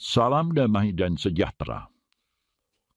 Salam damai dan sejahtera.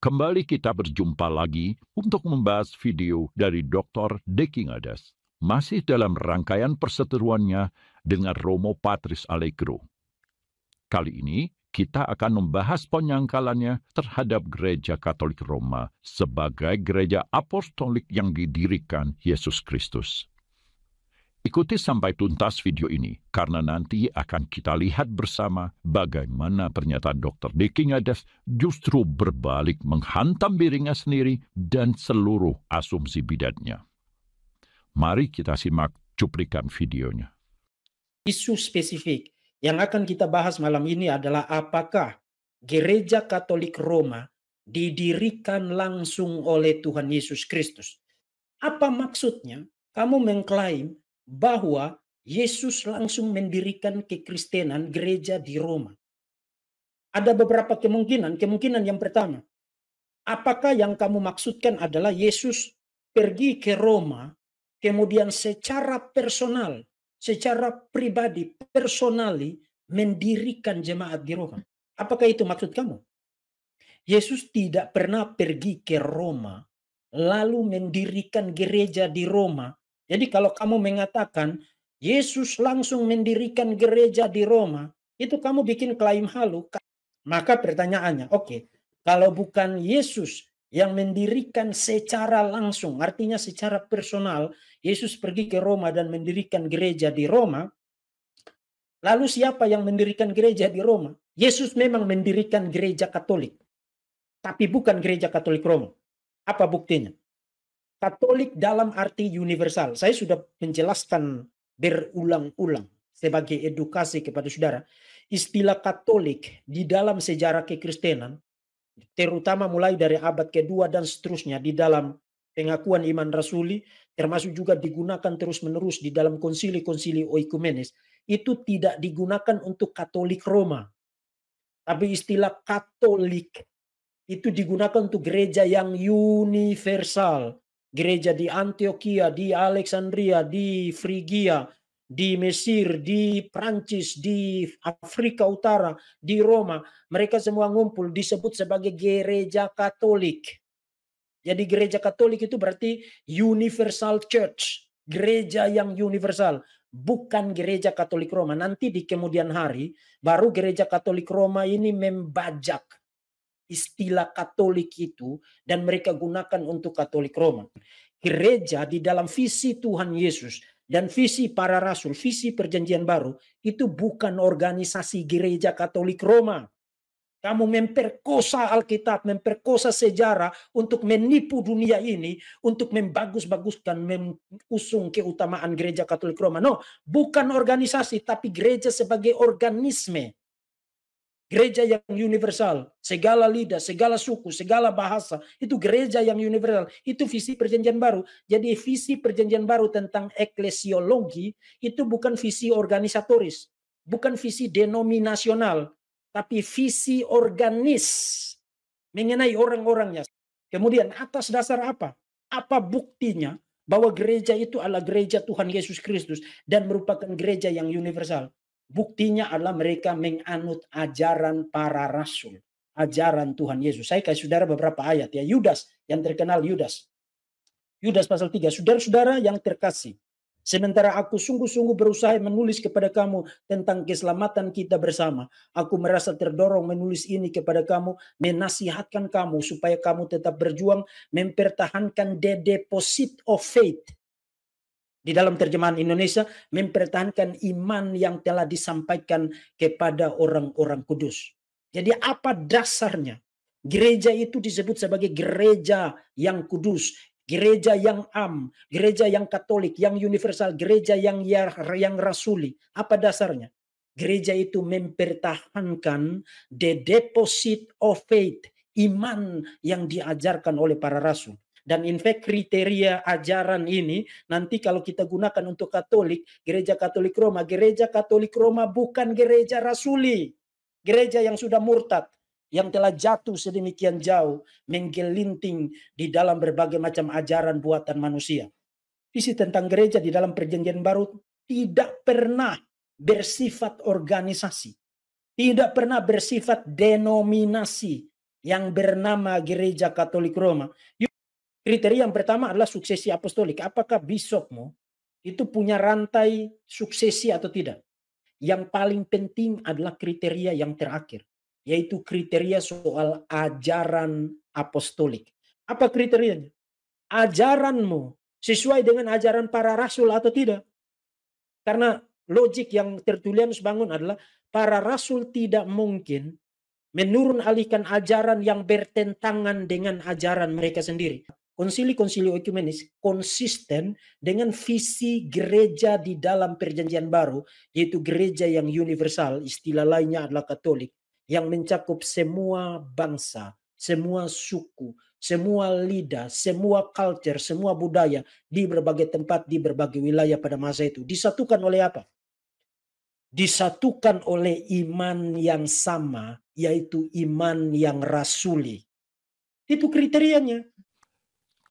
Kembali kita berjumpa lagi untuk membahas video dari Dr. Dekingades, masih dalam rangkaian perseteruannya dengan Romo Patris Allegro. Kali ini kita akan membahas penyangkalannya terhadap gereja Katolik Roma sebagai gereja apostolik yang didirikan Yesus Kristus. Ikuti sampai tuntas video ini, karena nanti akan kita lihat bersama bagaimana pernyataan Dr. Diki Ngadef justru berbalik menghantam dirinya sendiri dan seluruh asumsi bidatnya. Mari kita simak cuplikan videonya. Isu spesifik yang akan kita bahas malam ini adalah apakah gereja Katolik Roma didirikan langsung oleh Tuhan Yesus Kristus. Apa maksudnya kamu mengklaim bahwa Yesus langsung mendirikan kekristenan gereja di Roma. Ada beberapa kemungkinan. Kemungkinan yang pertama, apakah yang kamu maksudkan adalah Yesus pergi ke Roma, kemudian secara personal, secara pribadi, personali mendirikan jemaat di Roma? Apakah itu maksud kamu? Yesus tidak pernah pergi ke Roma, lalu mendirikan gereja di Roma jadi kalau kamu mengatakan Yesus langsung mendirikan gereja di Roma, itu kamu bikin klaim halu. Maka pertanyaannya, oke, okay, kalau bukan Yesus yang mendirikan secara langsung, artinya secara personal, Yesus pergi ke Roma dan mendirikan gereja di Roma. Lalu siapa yang mendirikan gereja di Roma? Yesus memang mendirikan gereja Katolik, tapi bukan gereja Katolik Roma. Apa buktinya? Katolik dalam arti universal. Saya sudah menjelaskan berulang-ulang sebagai edukasi kepada saudara. Istilah Katolik di dalam sejarah kekristenan, terutama mulai dari abad kedua dan seterusnya di dalam pengakuan iman rasuli, termasuk juga digunakan terus-menerus di dalam konsili-konsili oikumenis, itu tidak digunakan untuk Katolik Roma. Tapi istilah Katolik itu digunakan untuk gereja yang universal gereja di Antioquia, di Alexandria, di Frigia, di Mesir, di Prancis, di Afrika Utara, di Roma, mereka semua ngumpul disebut sebagai gereja Katolik. Jadi gereja Katolik itu berarti universal church, gereja yang universal, bukan gereja Katolik Roma. Nanti di kemudian hari baru gereja Katolik Roma ini membajak istilah Katolik itu dan mereka gunakan untuk Katolik Roma. Gereja di dalam visi Tuhan Yesus dan visi para rasul, visi perjanjian baru itu bukan organisasi gereja Katolik Roma. Kamu memperkosa Alkitab, memperkosa sejarah untuk menipu dunia ini, untuk membagus-baguskan, mengusung keutamaan gereja Katolik Roma. No, bukan organisasi, tapi gereja sebagai organisme gereja yang universal, segala lidah, segala suku, segala bahasa, itu gereja yang universal, itu visi perjanjian baru. Jadi visi perjanjian baru tentang eklesiologi itu bukan visi organisatoris, bukan visi denominasional, tapi visi organis mengenai orang-orangnya. Kemudian atas dasar apa? Apa buktinya bahwa gereja itu adalah gereja Tuhan Yesus Kristus dan merupakan gereja yang universal? Buktinya adalah mereka menganut ajaran para rasul, ajaran Tuhan Yesus. Saya kasih saudara beberapa ayat ya. Yudas yang terkenal Yudas. Yudas pasal 3. Saudara-saudara yang terkasih, Sementara aku sungguh-sungguh berusaha menulis kepada kamu tentang keselamatan kita bersama. Aku merasa terdorong menulis ini kepada kamu, menasihatkan kamu supaya kamu tetap berjuang mempertahankan the deposit of faith di dalam terjemahan Indonesia mempertahankan iman yang telah disampaikan kepada orang-orang kudus. Jadi apa dasarnya? Gereja itu disebut sebagai gereja yang kudus, gereja yang am, gereja yang katolik, yang universal, gereja yang ya, yang rasuli. Apa dasarnya? Gereja itu mempertahankan the deposit of faith, iman yang diajarkan oleh para rasul. Dan in fact kriteria ajaran ini nanti kalau kita gunakan untuk Katolik, gereja Katolik Roma, gereja Katolik Roma bukan gereja rasuli. Gereja yang sudah murtad, yang telah jatuh sedemikian jauh, menggelinting di dalam berbagai macam ajaran buatan manusia. Visi tentang gereja di dalam perjanjian baru tidak pernah bersifat organisasi. Tidak pernah bersifat denominasi yang bernama Gereja Katolik Roma. Kriteria yang pertama adalah suksesi apostolik. Apakah besokmu itu punya rantai suksesi atau tidak? Yang paling penting adalah kriteria yang terakhir, yaitu kriteria soal ajaran apostolik. Apa kriterianya? Ajaranmu sesuai dengan ajaran para rasul atau tidak? Karena logik yang tertulian bangun adalah para rasul tidak mungkin menurun alihkan ajaran yang bertentangan dengan ajaran mereka sendiri. Konsili konsili Ekumenis konsisten dengan visi gereja di dalam perjanjian baru, yaitu gereja yang universal, istilah lainnya adalah Katolik, yang mencakup semua bangsa, semua suku, semua lidah, semua culture, semua budaya di berbagai tempat, di berbagai wilayah pada masa itu. Disatukan oleh apa? Disatukan oleh iman yang sama, yaitu iman yang rasuli. Itu kriterianya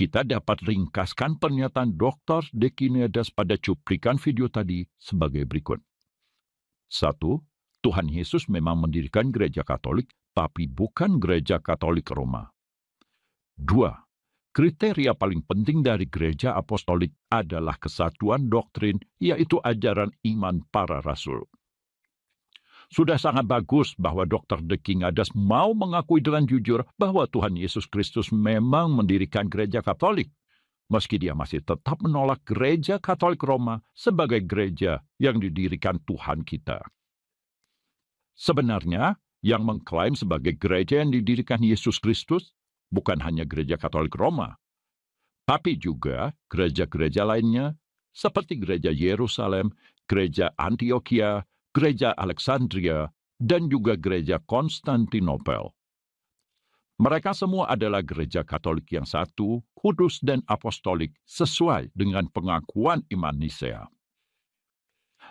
kita dapat ringkaskan pernyataan Dr. Dekinedas pada cuplikan video tadi sebagai berikut. 1. Tuhan Yesus memang mendirikan gereja Katolik, tapi bukan gereja Katolik Roma. 2 kriteria paling penting dari gereja apostolik adalah kesatuan doktrin, yaitu ajaran iman para rasul. Sudah sangat bagus bahwa Dr. The King Adas mau mengakui dengan jujur bahwa Tuhan Yesus Kristus memang mendirikan gereja Katolik, meski dia masih tetap menolak gereja Katolik Roma sebagai gereja yang didirikan Tuhan kita. Sebenarnya, yang mengklaim sebagai gereja yang didirikan Yesus Kristus bukan hanya gereja Katolik Roma, tapi juga gereja-gereja lainnya seperti gereja Yerusalem, gereja Antioquia, gereja Alexandria, dan juga gereja Konstantinopel. Mereka semua adalah gereja Katolik yang satu, kudus dan apostolik sesuai dengan pengakuan iman Nisea.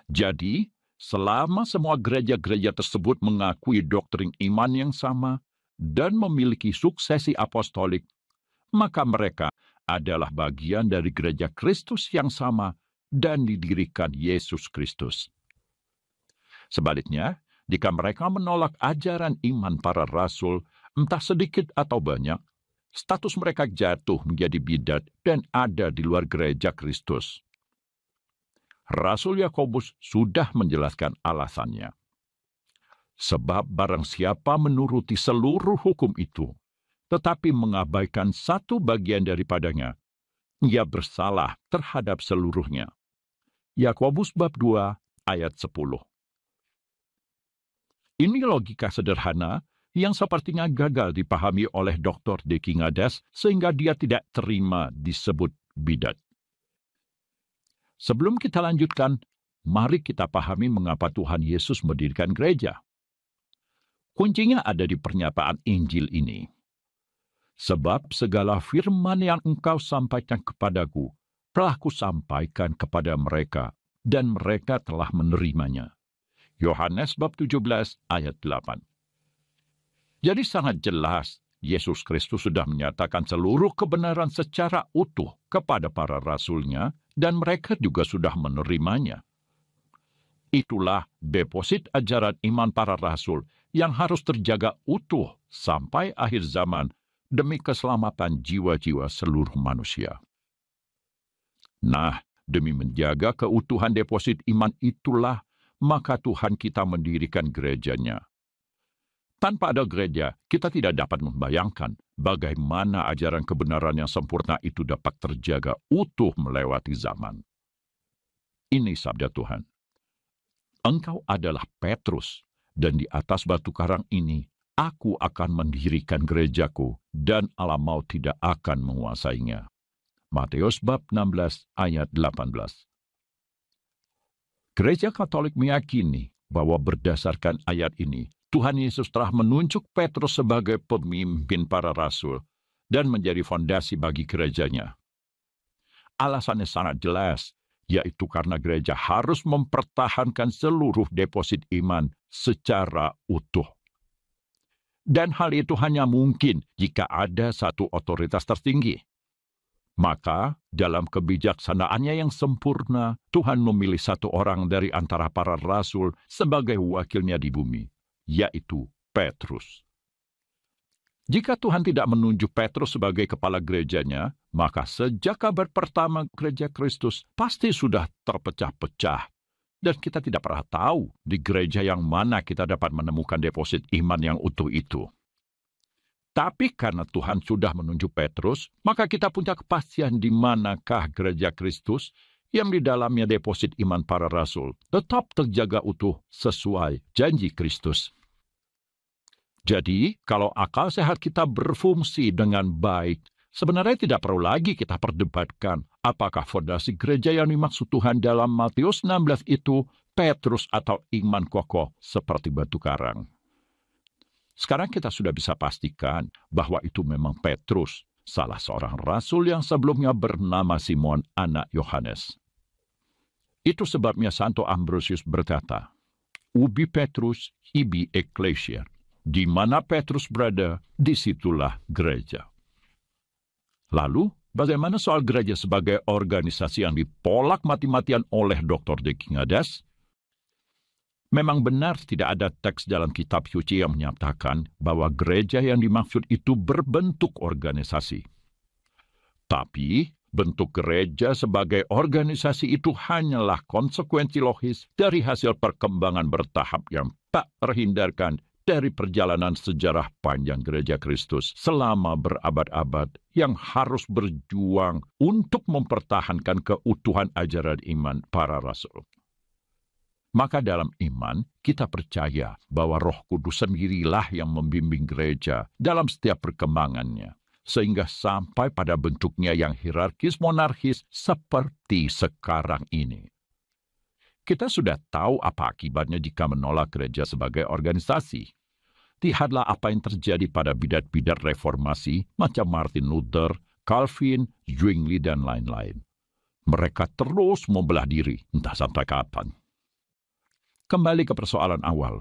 Jadi, selama semua gereja-gereja tersebut mengakui doktrin iman yang sama dan memiliki suksesi apostolik, maka mereka adalah bagian dari gereja Kristus yang sama dan didirikan Yesus Kristus. Sebaliknya, jika mereka menolak ajaran iman para rasul, entah sedikit atau banyak, status mereka jatuh menjadi bidat dan ada di luar gereja Kristus. Rasul Yakobus sudah menjelaskan alasannya. Sebab barang siapa menuruti seluruh hukum itu, tetapi mengabaikan satu bagian daripadanya, ia bersalah terhadap seluruhnya. Yakobus bab 2 ayat 10. Ini logika sederhana yang sepertinya gagal dipahami oleh Dr. Dekingades sehingga dia tidak terima disebut bidat. Sebelum kita lanjutkan, mari kita pahami mengapa Tuhan Yesus mendirikan gereja. Kuncinya ada di pernyataan Injil ini. Sebab segala firman yang engkau sampaikan kepadaku, telah kusampaikan kepada mereka, dan mereka telah menerimanya Yohanes bab 17 ayat 8. Jadi sangat jelas Yesus Kristus sudah menyatakan seluruh kebenaran secara utuh kepada para rasulnya dan mereka juga sudah menerimanya. Itulah deposit ajaran iman para rasul yang harus terjaga utuh sampai akhir zaman demi keselamatan jiwa-jiwa seluruh manusia. Nah, demi menjaga keutuhan deposit iman itulah maka Tuhan kita mendirikan gerejanya. Tanpa ada gereja, kita tidak dapat membayangkan bagaimana ajaran kebenaran yang sempurna itu dapat terjaga utuh melewati zaman. Ini sabda Tuhan. Engkau adalah Petrus, dan di atas batu karang ini aku akan mendirikan gerejaku, dan alam maut tidak akan menguasainya. Matius bab 16 ayat 18 Gereja Katolik meyakini bahwa berdasarkan ayat ini, Tuhan Yesus telah menunjuk Petrus sebagai pemimpin para rasul dan menjadi fondasi bagi gerejanya. Alasannya sangat jelas, yaitu karena gereja harus mempertahankan seluruh deposit iman secara utuh dan hal itu hanya mungkin jika ada satu otoritas tertinggi. Maka, dalam kebijaksanaannya yang sempurna, Tuhan memilih satu orang dari antara para rasul sebagai wakilnya di bumi, yaitu Petrus. Jika Tuhan tidak menunjuk Petrus sebagai kepala gerejanya, maka sejak kabar pertama gereja Kristus pasti sudah terpecah-pecah. Dan kita tidak pernah tahu di gereja yang mana kita dapat menemukan deposit iman yang utuh itu. Tapi karena Tuhan sudah menunjuk Petrus, maka kita punya kepastian di manakah gereja Kristus yang di dalamnya deposit iman para rasul tetap terjaga utuh sesuai janji Kristus. Jadi, kalau akal sehat kita berfungsi dengan baik, sebenarnya tidak perlu lagi kita perdebatkan apakah fondasi gereja yang dimaksud Tuhan dalam Matius 16 itu Petrus atau iman kokoh seperti batu karang. Sekarang kita sudah bisa pastikan bahwa itu memang Petrus, salah seorang rasul yang sebelumnya bernama Simon anak Yohanes. Itu sebabnya Santo Ambrosius berkata, Ubi Petrus, ibi ecclesia. Di mana Petrus berada, disitulah gereja. Lalu, bagaimana soal gereja sebagai organisasi yang dipolak mati-matian oleh Dr. Dekingades? Memang benar tidak ada teks dalam kitab suci yang menyatakan bahwa gereja yang dimaksud itu berbentuk organisasi. Tapi bentuk gereja sebagai organisasi itu hanyalah konsekuensi logis dari hasil perkembangan bertahap yang tak terhindarkan dari perjalanan sejarah panjang gereja Kristus selama berabad-abad yang harus berjuang untuk mempertahankan keutuhan ajaran iman para rasul. Maka dalam iman, kita percaya bahwa roh kudus sendirilah yang membimbing gereja dalam setiap perkembangannya, sehingga sampai pada bentuknya yang hierarkis monarkis seperti sekarang ini. Kita sudah tahu apa akibatnya jika menolak gereja sebagai organisasi. Lihatlah apa yang terjadi pada bidat-bidat reformasi macam Martin Luther, Calvin, Zwingli, dan lain-lain. Mereka terus membelah diri, entah sampai kapan. Kembali ke persoalan awal.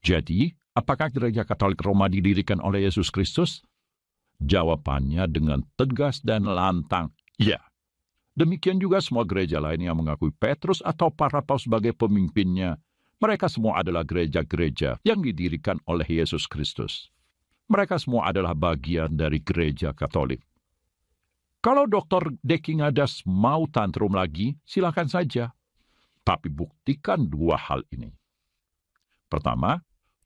Jadi, apakah gereja Katolik Roma didirikan oleh Yesus Kristus? Jawabannya dengan tegas dan lantang, ya. Demikian juga semua gereja lain yang mengakui Petrus atau para paus sebagai pemimpinnya. Mereka semua adalah gereja-gereja yang didirikan oleh Yesus Kristus. Mereka semua adalah bagian dari gereja Katolik. Kalau Dr. Dekingadas mau tantrum lagi, silakan saja. Tapi buktikan dua hal ini. Pertama,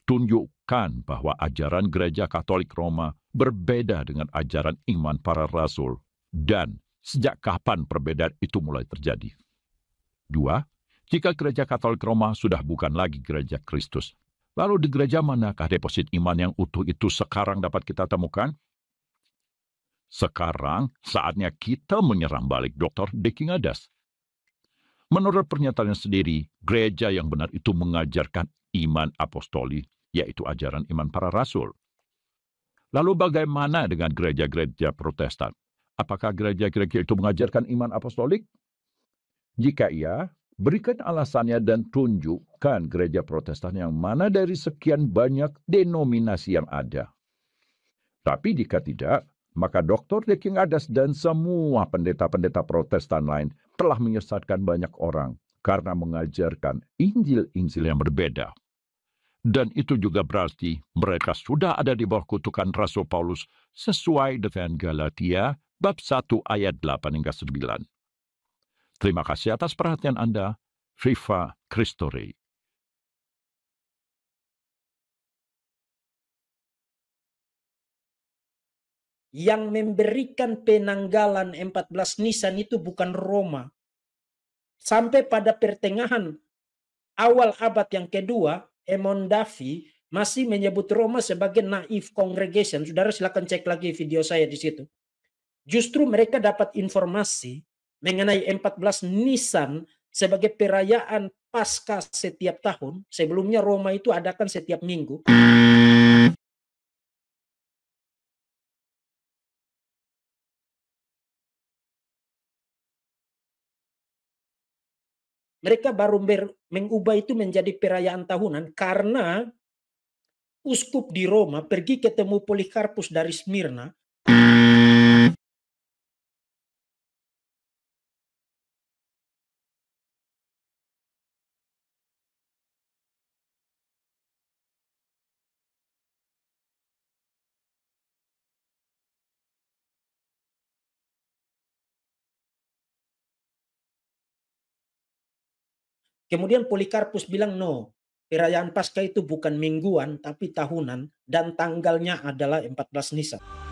tunjukkan bahwa ajaran gereja Katolik Roma berbeda dengan ajaran iman para rasul dan sejak kapan perbedaan itu mulai terjadi. Dua, jika gereja Katolik Roma sudah bukan lagi gereja Kristus, lalu di gereja manakah deposit iman yang utuh itu sekarang dapat kita temukan? Sekarang saatnya kita menyerang balik Dr. Dekingadas Menurut pernyataannya sendiri, gereja yang benar itu mengajarkan iman apostoli, yaitu ajaran iman para rasul. Lalu bagaimana dengan gereja-gereja protestan? Apakah gereja-gereja itu mengajarkan iman apostolik? Jika iya, berikan alasannya dan tunjukkan gereja protestan yang mana dari sekian banyak denominasi yang ada. Tapi jika tidak, maka Dr. Deking Adas dan semua pendeta-pendeta protestan lain telah menyesatkan banyak orang karena mengajarkan Injil-Injil yang berbeda. Dan itu juga berarti mereka sudah ada di bawah kutukan Rasul Paulus sesuai dengan Galatia bab 1 ayat 8 hingga 9. Terima kasih atas perhatian Anda. Viva Christore. yang memberikan penanggalan 14 Nisan itu bukan Roma. Sampai pada pertengahan awal abad yang kedua, Emon Davi masih menyebut Roma sebagai naif congregation. Saudara silakan cek lagi video saya di situ. Justru mereka dapat informasi mengenai 14 Nisan sebagai perayaan pasca setiap tahun. Sebelumnya Roma itu adakan setiap minggu. Mereka baru mengubah itu menjadi perayaan tahunan karena uskup di Roma pergi ketemu Polikarpus dari Smyrna Kemudian Polikarpus bilang no, perayaan Paskah itu bukan mingguan tapi tahunan dan tanggalnya adalah 14 Nisan.